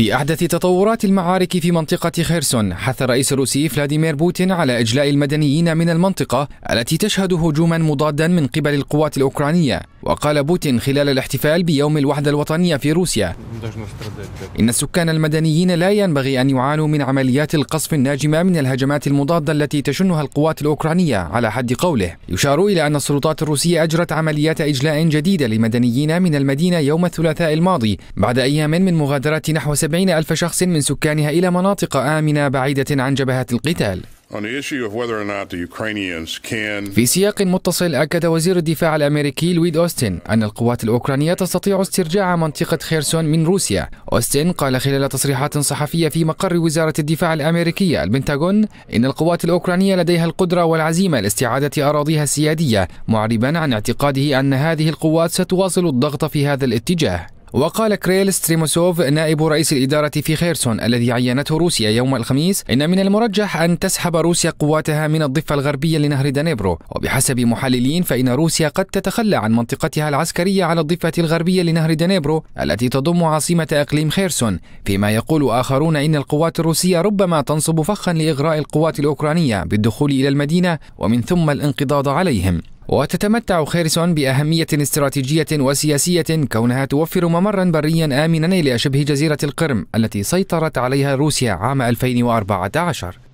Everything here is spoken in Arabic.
في أحدث تطورات المعارك في منطقة خيرسون حث الرئيس الروسي فلاديمير بوتين على إجلاء المدنيين من المنطقة التي تشهد هجوما مضادا من قبل القوات الأوكرانية وقال بوتين خلال الاحتفال بيوم الوحدة الوطنية في روسيا إن السكان المدنيين لا ينبغي أن يعانوا من عمليات القصف الناجمة من الهجمات المضادة التي تشنها القوات الأوكرانية على حد قوله يشار إلى أن السلطات الروسية أجرت عمليات إجلاء جديدة لمدنيين من المدينة يوم الثلاثاء الماضي بعد أيام من مغادرة نحو 70 ألف شخص من سكانها إلى مناطق آمنة بعيدة عن جبهات القتال في سياق متصل أكد وزير الدفاع الأمريكي لويد أوستن أن القوات الأوكرانية تستطيع استرجاع منطقة خيرسون من روسيا أوستن قال خلال تصريحات صحفية في مقر وزارة الدفاع الأمريكية البنتاغون إن القوات الأوكرانية لديها القدرة والعزيمة لاستعادة أراضيها السيادية معربا عن اعتقاده أن هذه القوات ستواصل الضغط في هذا الاتجاه وقال كريل ستريموسوف نائب رئيس الإدارة في خيرسون الذي عينته روسيا يوم الخميس إن من المرجح أن تسحب روسيا قواتها من الضفة الغربية لنهر دانيبرو وبحسب محللين فإن روسيا قد تتخلى عن منطقتها العسكرية على الضفة الغربية لنهر دانيبرو التي تضم عاصمة إقليم خيرسون فيما يقول آخرون إن القوات الروسية ربما تنصب فخا لإغراء القوات الأوكرانية بالدخول إلى المدينة ومن ثم الانقضاض عليهم وتتمتع خيرسون بأهمية استراتيجية وسياسية كونها توفر ممرا بريا آمنا لأشبه جزيرة القرم التي سيطرت عليها روسيا عام 2014